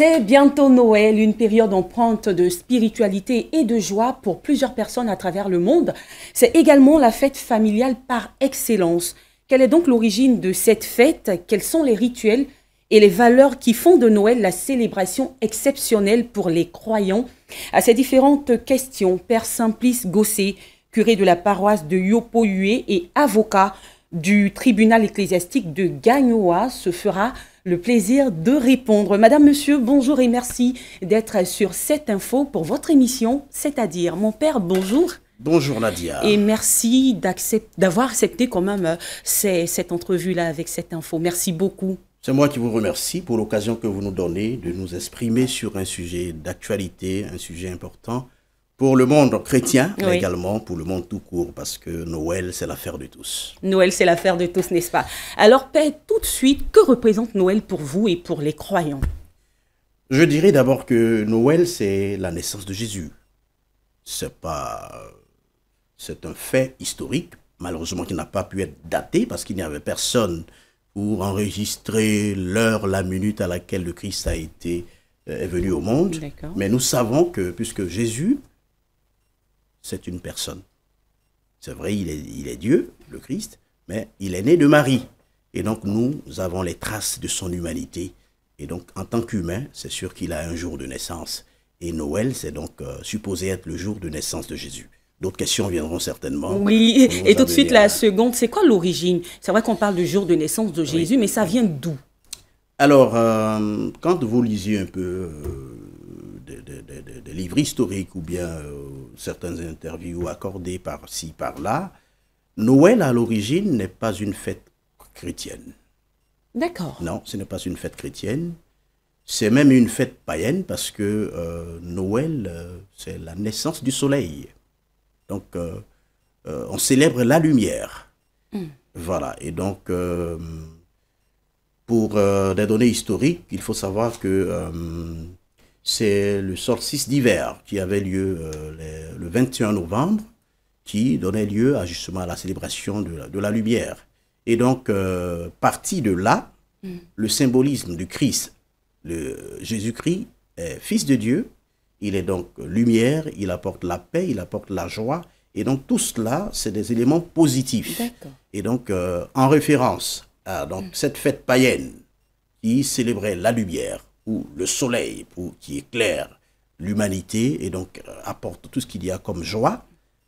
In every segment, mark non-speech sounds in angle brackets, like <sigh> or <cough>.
C'est bientôt Noël, une période empreinte de spiritualité et de joie pour plusieurs personnes à travers le monde. C'est également la fête familiale par excellence. Quelle est donc l'origine de cette fête Quels sont les rituels et les valeurs qui font de Noël la célébration exceptionnelle pour les croyants À ces différentes questions, Père Simplice Gosset, curé de la paroisse de Yopo-Yue et avocat, du tribunal ecclésiastique de Gagnoa se fera le plaisir de répondre. Madame, monsieur, bonjour et merci d'être sur cette info pour votre émission, c'est-à-dire mon père, bonjour. Bonjour Nadia. Et merci d'avoir accepté quand même euh, cette entrevue-là avec cette info. Merci beaucoup. C'est moi qui vous remercie pour l'occasion que vous nous donnez de nous exprimer sur un sujet d'actualité, un sujet important pour le monde chrétien, mais également pour le monde tout court, parce que Noël, c'est l'affaire de tous. Noël, c'est l'affaire de tous, n'est-ce pas Alors, Père, tout de suite, que représente Noël pour vous et pour les croyants Je dirais d'abord que Noël, c'est la naissance de Jésus. C'est pas... C'est un fait historique, malheureusement, qui n'a pas pu être daté, parce qu'il n'y avait personne pour enregistrer l'heure, la minute à laquelle le Christ a été euh, est venu au monde. Mais nous savons que, puisque Jésus c'est une personne. C'est vrai, il est, il est Dieu, le Christ, mais il est né de Marie. Et donc nous avons les traces de son humanité. Et donc en tant qu'humain, c'est sûr qu'il a un jour de naissance. Et Noël, c'est donc euh, supposé être le jour de naissance de Jésus. D'autres questions viendront certainement. Oui, et tout de suite la seconde, c'est quoi l'origine C'est vrai qu'on parle du jour de naissance de Jésus, mais ça vient d'où Alors, euh, quand vous lisez un peu euh, des livres historiques ou bien euh, certaines interviews accordées par-ci, par-là, Noël à l'origine n'est pas une fête chrétienne. D'accord. Non, ce n'est pas une fête chrétienne. C'est même une fête païenne parce que euh, Noël, euh, c'est la naissance du soleil. Donc, on célèbre la lumière. Hmm. Voilà. Et donc, pour des données historiques, il faut savoir que c'est le solstice d'hiver qui avait lieu euh, le 21 novembre, qui donnait lieu à justement à la célébration de la, lumière. Et donc, partie euh, parti de là, mm. le symbolisme du Christ, le Jésus-Christ est fils de Dieu, il est donc lumière, il apporte la paix, il apporte la joie. Et donc tout cela, c'est des éléments positifs. Et donc euh, en référence à donc, mm. cette fête païenne qui célébrait la lumière, ou le soleil qui éclaire l'humanité et donc euh, apporte tout ce qu'il y a comme joie.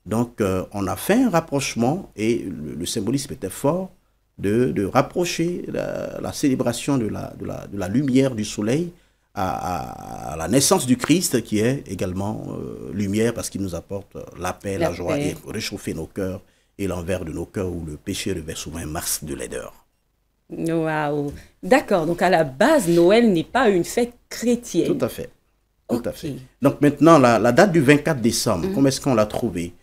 Donc euh, on a fait un rapprochement et le, symbolisme était fort de, rapprocher la, célébration de la, lumière du soleil à, la naissance du Christ qui est également euh, lumière parce qu'il nous apporte la paix, la, joie et réchauffer nos cœurs et l'envers de nos cœurs où le péché revêt souvent un mars de laideur. Waouh. D'accord. Donc à la base, Noël n'est pas une fête chrétienne. Tout à fait. à fait. Donc maintenant, la, date du 24 décembre, mm. comment est-ce qu'on l'a trouvée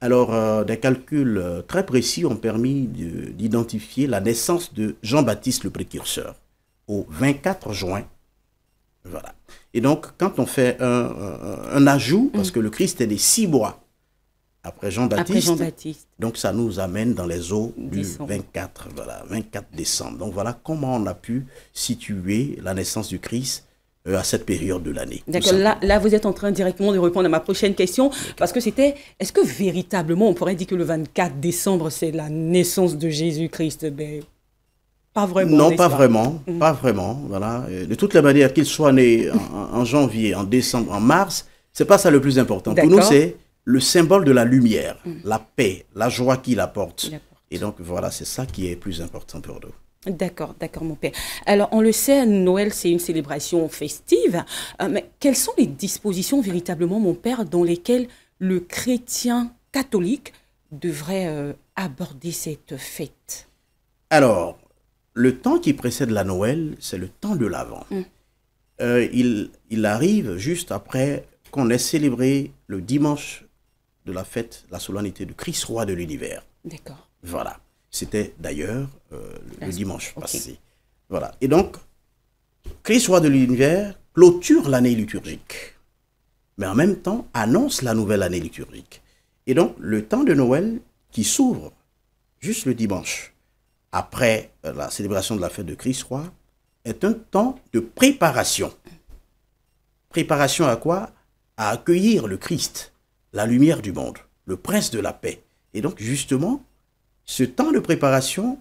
Alors, euh, des calculs euh, très précis ont permis d'identifier la naissance de Jean-Baptiste le précurseur au 24 juin. Voilà. Et donc, quand on fait un, ajout, parce mm. que le Christ est des six mois après Jean-Baptiste. donc ça nous amène dans les eaux du 24, voilà, 24 décembre. Donc voilà comment on a pu situer la naissance du Christ euh, à cette période de l'année. D'accord, là, vous êtes en train directement de répondre à ma prochaine question, parce que c'était, est-ce que véritablement on pourrait dire que le 24 décembre, c'est la naissance de Jésus-Christ ben, Pas vraiment. Non, pas vraiment, mm. pas vraiment. Voilà. De toute la manière qu'il soit né en, janvier, en décembre, en mars, c'est pas ça le plus important. Pour nous, c'est le symbole de la lumière, mm. la paix, la joie qu'il apporte. Et donc voilà, c'est ça qui est plus important pour nous. D'accord, d'accord, mon père. Alors, on le sait, Noël, c'est une célébration festive. Euh, mais quelles sont les dispositions véritablement, mon père, dans lesquelles le chrétien catholique devrait euh, aborder cette fête Alors, le temps qui précède la Noël, c'est le temps de l'Avent. Mm. Euh, il, il arrive juste après qu'on ait célébré le dimanche de la fête, la solennité de Christ roi de l'univers. D'accord. Voilà. C'était d'ailleurs euh, le, dimanche passé. Voilà. Et donc, Christ roi de l'univers clôture l'année liturgique, mais en même temps annonce la nouvelle année liturgique. Et donc, le temps de Noël qui s'ouvre juste le dimanche, après euh, la célébration de la fête de Christ roi, est un temps de préparation. Préparation à quoi À accueillir le Christ la lumière du monde, le prince de la paix. Et donc, justement, ce temps de préparation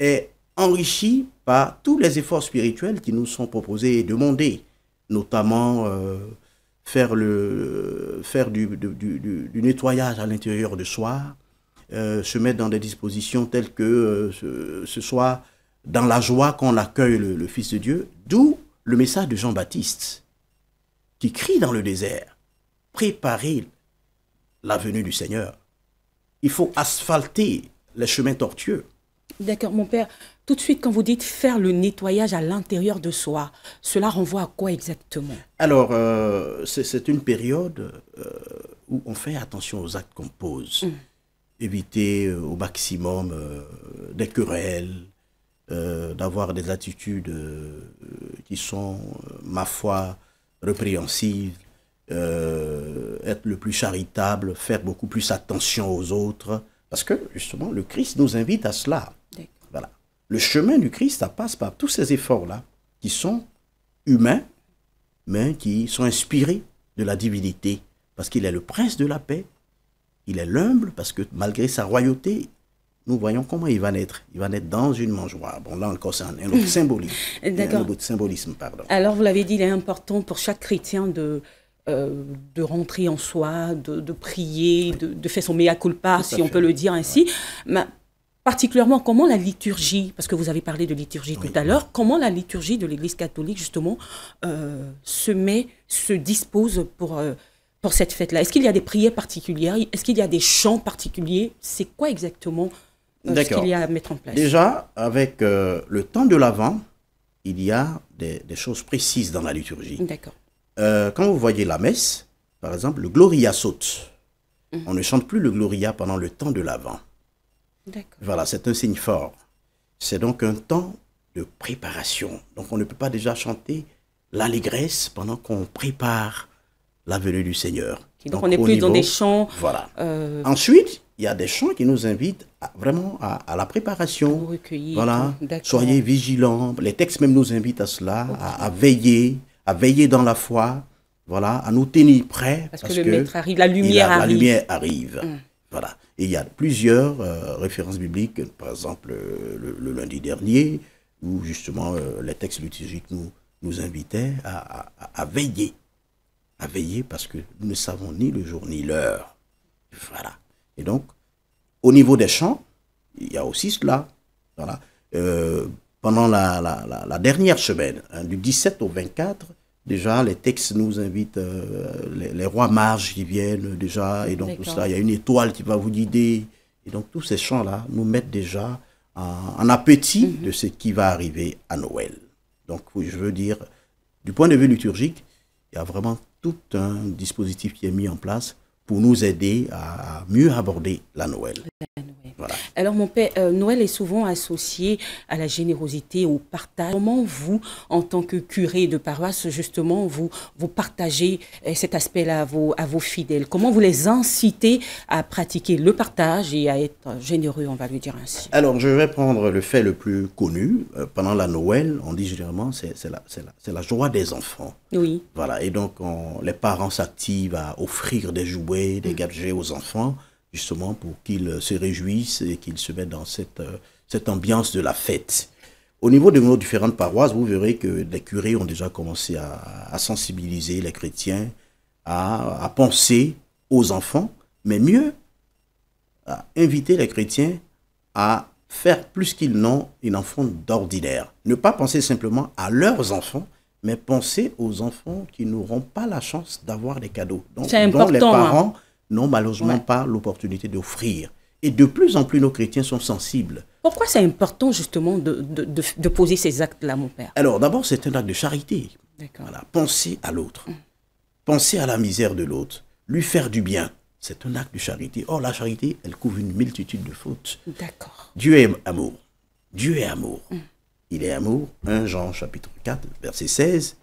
est enrichi par tous les efforts spirituels qui nous sont proposés et demandés, notamment euh, faire, le, faire du, nettoyage à l'intérieur de soi, euh, se mettre dans des dispositions telles que euh, ce, soit dans la joie qu'on accueille le, Fils de Dieu, d'où le message de Jean-Baptiste, qui crie dans le désert, préparez la venue du Seigneur. Il faut asphalter les chemins tortueux. D'accord, mon père. Tout de suite, quand vous dites faire le nettoyage à l'intérieur de soi, cela renvoie à quoi exactement Alors, euh, c'est une période euh, où on fait attention aux actes qu'on pose. Hum. Éviter euh, au maximum des querelles, d'avoir des attitudes qui sont, ma foi, répréhensibles, être le plus charitable, faire beaucoup plus attention aux autres, parce que justement, le Christ nous invite à cela. Voilà. Le chemin du Christ, ça passe par tous ces efforts-là, qui sont humains, mais qui sont inspirés de la divinité, parce qu'il est le prince de la paix, il est l'humble, parce que malgré sa royauté, nous voyons comment il va naître. Il va naître dans une mangeoire. Bon, là encore, c'est un, un autre <laughs> symbolisme. Un autre symbolisme, pardon. Alors, vous l'avez dit, il est important pour chaque chrétien de, euh, de rentrer en soi, de, prier, de, faire son mea culpa, si on peut le dire ainsi. Mais particulièrement, comment la liturgie, parce que vous avez parlé de liturgie tout à l'heure, comment la liturgie de l'Église catholique, justement, euh, se met, se dispose pour, euh, pour cette fête-là Est-ce qu'il y a des prières particulières Est-ce qu'il y a des chants particuliers C'est quoi exactement ce qu'il y a à mettre en place Déjà, avec le temps de l'Avent, il y a des choses précises dans la liturgie. D'accord. Euh, quand vous voyez la messe, par exemple, le Gloria saute. Mhm. On ne chante plus le Gloria pendant le temps de l'Avent. Voilà, c'est un signe fort. C'est donc un temps de préparation. Donc on ne peut pas déjà chanter l'allégresse pendant qu'on prépare la venue du Seigneur. donc, on n'est plus dans des chants. Voilà. Euh, Ensuite, il y a des chants qui nous invitent vraiment à, la préparation. Recueillir, voilà. Soyez vigilants. Les textes même nous invitent à cela, à, veiller, à veiller dans la foi, voilà, à nous tenir prêts. Parce, que, le maître arrive, la lumière arrive. La lumière arrive. Voilà. Et il y a plusieurs euh, références bibliques, par exemple euh, le, lundi dernier, où justement euh, les textes liturgiques nous, nous invitaient à, veiller. À veiller parce que nous ne savons ni le jour ni l'heure. Voilà. Et donc, au niveau des chants, il y a aussi cela. Voilà. pendant la, dernière semaine, hein, du 17 au 24, Déjà, les textes nous invitent, euh, les, rois mages qui viennent déjà, et donc tout cela. Il y a une étoile qui va vous guider. Et donc, tous ces chants-là nous mettent déjà en, appétit mhm. de ce qui va arriver à Noël. Donc, je veux dire, du point de vue liturgique, il y a vraiment tout un dispositif qui est mis en place pour nous aider à mieux aborder la Noël. Alors mon père, euh, Noël est souvent associé à la générosité, au partage. Comment vous, en tant que curé de paroisse, justement, vous, vous partagez euh, cet aspect-là à vos, à vos fidèles Comment vous les incitez à pratiquer le partage et à être généreux, on va le dire ainsi Alors je vais prendre le fait le plus connu. Euh, pendant la Noël, on dit généralement, c'est la, la, joie des enfants. Oui. Voilà, et donc les parents s'activent à offrir des jouets dégager mm. aux enfants, justement pour qu'ils se réjouissent et qu'ils se mettent dans cette, euh, cette ambiance de la fête. Au niveau de nos différentes paroisses, vous verrez que les curés ont déjà commencé à, sensibiliser les chrétiens, à, penser aux enfants, mais mieux, à inviter les chrétiens à faire plus qu'ils n'ont, une enfant d'ordinaire. Ne pas penser simplement à leurs enfants, mais pensez aux enfants qui n'auront pas la chance d'avoir des cadeaux, donc dont les hein. parents n'ont malheureusement pas l'opportunité d'offrir. Et de plus en plus, nos chrétiens sont sensibles. Pourquoi c'est important justement de, de, poser ces actes-là, mon père Alors d'abord, c'est un acte de charité. penser à l'autre, hum. penser à la misère de l'autre, lui faire du bien, c'est un acte de charité. Or, la charité, elle couvre une multitude de fautes. D'accord. Dieu est amour. Dieu est amour. Hum il est amour, 1 Jean chapitre 4, verset 16.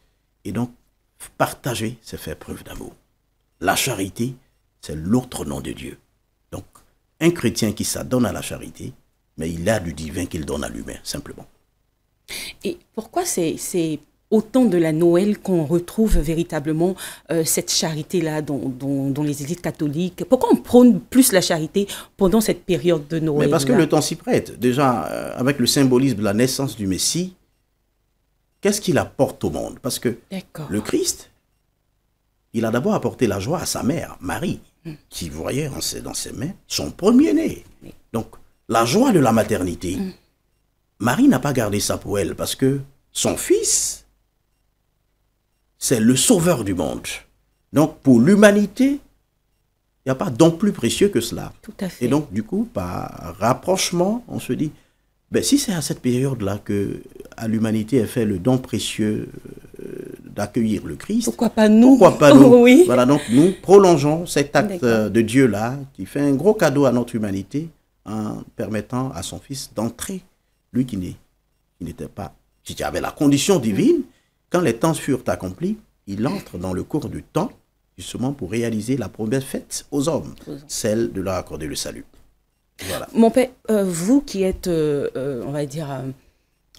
Et donc, partager, c'est faire preuve d'amour. La charité, c'est l'autre nom de Dieu. Donc, un chrétien qui s'adonne à la charité, mais il a du divin qu'il donne à l'humain, simplement. Et pourquoi c'est Autant de la Noël qu'on retrouve véritablement euh, cette charité-là dans, les élites catholiques Pourquoi on prône plus la charité pendant cette période de Noël Mais Parce que le temps s'y prête. Déjà, euh, avec le symbolisme de la naissance du Messie, qu'est-ce qu'il apporte au monde Parce que le Christ, il a d'abord apporté la joie à sa mère, Marie, hmm. qui voyait dans ses, dans ses mains son premier-né. Donc, la joie de la maternité, hmm. Marie n'a pas gardé ça pour elle parce que son fils, c'est le sauveur du monde. Donc pour l'humanité, il n'y a pas don plus précieux que cela. Tout à fait. Et donc du coup, par rapprochement, on se dit, ben, si c'est à cette période-là que à l'humanité est fait le don précieux euh, d'accueillir le Christ. Pourquoi pas nous Pourquoi pas nous <laughs> oui. Voilà, donc nous prolongeons cet acte euh, de Dieu-là qui fait un gros cadeau à notre humanité en permettant à son Fils d'entrer, lui qui n'était pas, qui avait la condition divine, quand les temps furent accomplis, il entre dans le cours du temps, justement pour réaliser la promesse faite aux hommes, celle de leur accorder le salut. Voilà. Mon père, euh, vous qui êtes, euh, euh, on va dire,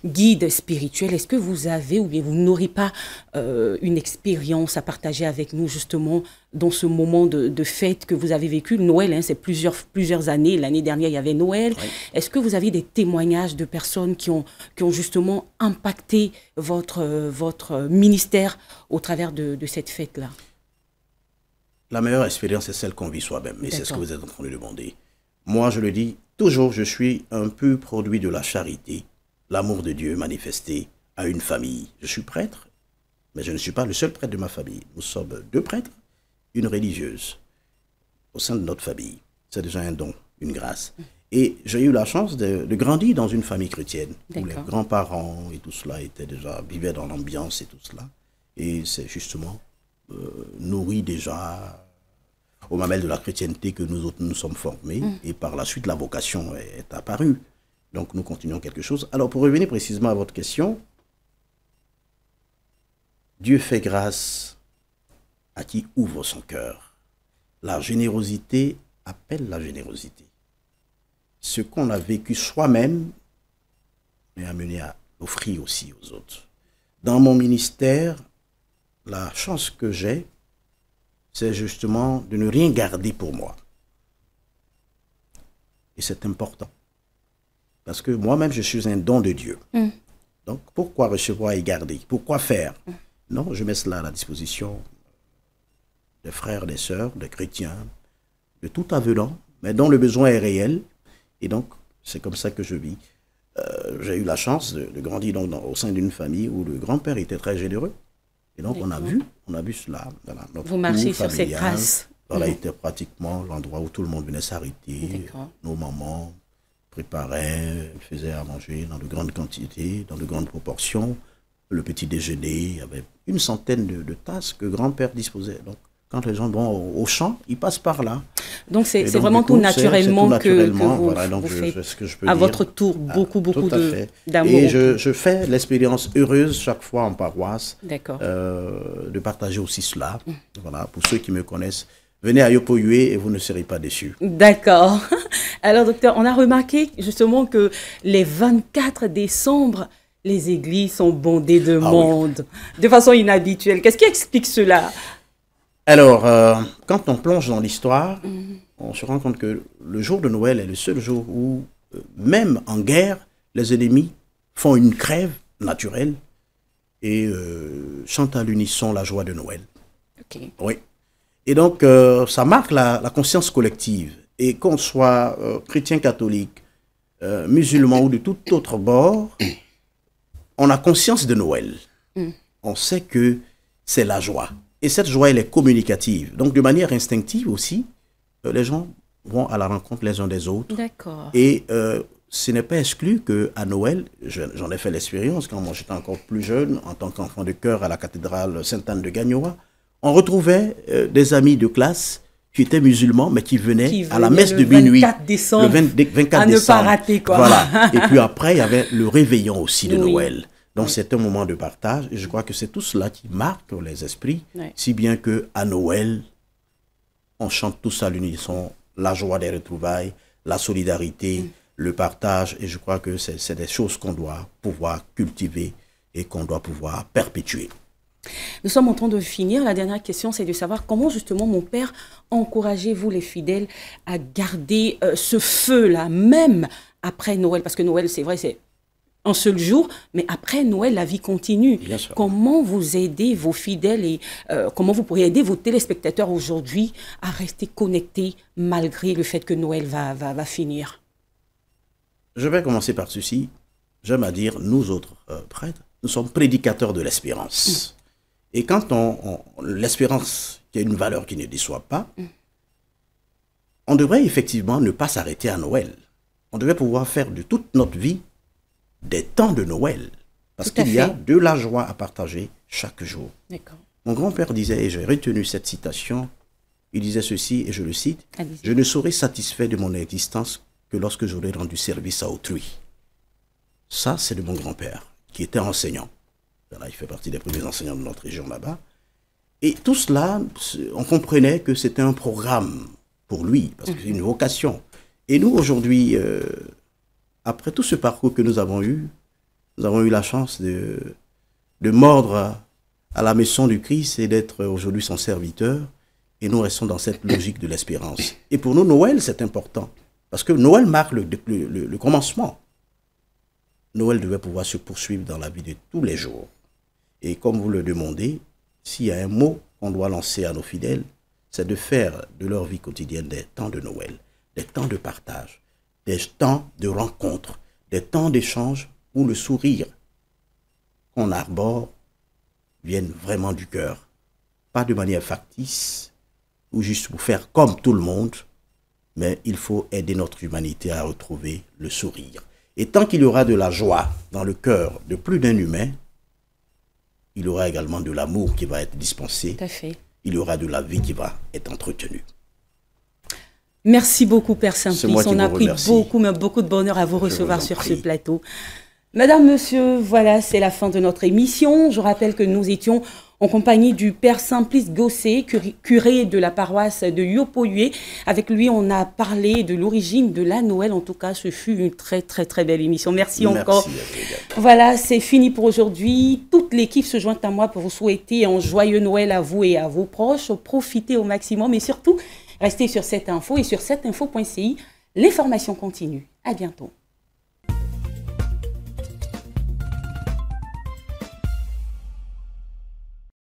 guide spirituel, est-ce que vous avez ou bien vous n'aurez pas euh, une expérience à partager avec nous justement dans ce moment de, fête que vous avez vécu Noël, hein, c'est plusieurs, plusieurs années. L'année dernière, il y avait Noël. Est-ce que vous avez des témoignages de personnes qui ont, qui ont justement impacté votre, votre ministère au travers de, cette fête-là La meilleure expérience, est celle qu'on vit soi-même. Et c'est ce que vous êtes en train de demander. Moi, je le dis toujours, je suis un peu produit de la charité l'amour de Dieu manifesté à une famille. Je suis prêtre, mais je ne suis pas le seul prêtre de ma famille. Nous sommes deux prêtres, une religieuse au sein de notre famille. C'est déjà un don, une grâce. Et j'ai eu la chance de, grandir dans une famille chrétienne, où les grands-parents et tout cela étaient déjà, vivaient dans l'ambiance et tout cela. Et c'est justement euh, nourri déjà au mamel de la chrétienté que nous nous sommes formés. Mmh. Et par la suite, la vocation est apparue. Donc nous continuons quelque chose. Alors pour revenir précisément à votre question, Dieu fait grâce à qui ouvre son cœur. La générosité appelle la générosité. Ce qu'on a vécu soi-même, est amené à l'offrir aussi aux autres. Dans mon ministère, la chance que j'ai, c'est justement de ne rien garder pour moi. Et c'est important. Parce que moi-même, je suis un don de Dieu. Mm. Donc, pourquoi recevoir et garder Pourquoi faire mm. Non, je mets cela à la disposition des frères, des sœurs, des chrétiens, de tout avenant, mais dont le besoin est réel. Et donc, c'est comme ça que je vis. Euh, j'ai eu la chance de, grandir donc au sein d'une famille où le grand-père était très généreux. Et donc, on a vu, on a vu cela. Vous marchez sur ces traces. Voilà, a mm. était pratiquement l'endroit où tout le monde venait s'arrêter. Nos mamans, préparait, faisait à manger dans de grandes quantités, dans de grandes proportions. Le petit déjeuner, il y avait une centaine de, tasses que grand-père disposait. Donc, quand les gens vont au, champ, ils passent par là. Donc, c'est vraiment tout, naturellement que, vous, faites à votre tour ah, beaucoup, beaucoup beaucoup d'amour. Et je, fais l'expérience heureuse chaque fois en paroisse euh, de partager aussi cela. Mmh. Voilà, pour ceux qui me connaissent, Venez à Yopoyue et vous ne serez pas déçus. D'accord. <laughs> Alors, docteur, on a remarqué justement que les 24 décembre, les églises sont bondées de ah monde de façon inhabituelle. Qu'est-ce qui explique cela Alors, euh, quand on plonge dans l'histoire, mhm. on se rend compte que le jour de Noël est le seul jour où, euh, même en guerre, les ennemis font une crève naturelle et euh, chantent à l'unisson la joie de Noël. Ok. Oui. Et donc, euh, ça marque la, conscience collective. Et qu'on soit euh, chrétien catholique, euh, musulman ou de tout autre bord, <clears throat> on a conscience de Noël. Mm. On sait que c'est la joie. Et cette joie, elle est communicative. Donc, de manière instinctive aussi, les gens vont à la rencontre les uns des autres. D'accord. Et ce n'est pas exclu qu'à Noël, j'en ai fait l'expérience quand moi j'étais encore plus jeune, en tant qu'enfant de chœur à la cathédrale Sainte-Anne de Gagnoa, on retrouvait euh, des amis de classe qui étaient musulmans, mais qui venaient, à la messe de minuit. le 24 décembre. À ne pas rater, quoi. <laughs> Et puis après, il y avait le réveillon aussi de Noël. Donc c'est un moment de partage. Et je crois que c'est tout cela qui marque les esprits, si bien que à Noël, on chante tous à l'unisson la joie des retrouvailles, la solidarité, mm. le partage. Et je crois que c'est des choses qu'on doit pouvoir cultiver et qu'on doit pouvoir perpétuer. Nous sommes en train de finir. La dernière question, c'est de savoir comment justement, mon père, encouragez-vous les fidèles à garder euh, ce feu-là, même après Noël Parce que Noël, c'est vrai, c'est un seul jour, mais après Noël, la vie continue. Comment vous aider vos fidèles et euh, comment vous pourriez aider vos téléspectateurs aujourd'hui à rester connectés malgré le fait que Noël va, finir Je vais commencer par ceci. J'aime à dire, nous autres euh, prêtres, nous sommes prédicateurs de l'espérance. Et quand on, l'espérance, qui a une valeur qui ne déçoit pas, on devrait effectivement ne pas s'arrêter à Noël. On devrait pouvoir faire de toute notre vie des temps de Noël. Parce qu'il y a de la joie à partager chaque jour. Mon grand-père disait, et j'ai retenu cette citation, il disait ceci, et je le cite, Je ne serai satisfait de mon existence que lorsque j'aurai rendu service à autrui. Ça, c'est de mon grand-père, qui était enseignant il fait partie des premiers enseignants de notre région là-bas. Et tout cela, on comprenait que c'était un programme pour lui, parce que c'est une vocation. Et nous, aujourd'hui, euh, après tout ce parcours que nous avons eu, nous avons eu la chance de, mordre à la maison du Christ et d'être aujourd'hui son serviteur. Et nous restons dans cette logique de l'espérance. Et pour nous, Noël, c'est important. Parce que Noël marque le commencement. Noël devait pouvoir se poursuivre dans la vie de tous les jours. Et comme vous le demandez, s'il y a un mot qu'on doit lancer à nos fidèles, c'est de faire de leur vie quotidienne des temps de Noël, des temps de partage, des temps de rencontre, des temps d'échange où le sourire qu'on arbore vienne vraiment du cœur, pas de manière factice ou juste pour faire comme tout le monde, mais il faut aider notre humanité à retrouver le sourire. Et tant qu'il y aura de la joie dans le cœur de plus d'un humain, il y aura également de l'amour qui va être dispensé. à Il y aura de la vie qui va être entretenue. Merci beaucoup, Père Simplice. On a pris beaucoup, mais beaucoup de bonheur à vous recevoir sur ce plateau. Madame, Monsieur, voilà, c'est la fin de notre émission. Je rappelle que nous étions en compagnie du Père Simplice Gossé, curé de la paroisse de Yopoyué. Avec lui, on a parlé de l'origine de la Noël. En tout cas, ce fut une très, très, très belle émission. Merci, encore. Voilà, c'est fini pour aujourd'hui. Toute l'équipe se joint à moi pour vous souhaiter un joyeux Noël à vous et à vos proches. Profitez au maximum et surtout, restez sur cette info et sur cette info.ci. Les formations continuent. À bientôt.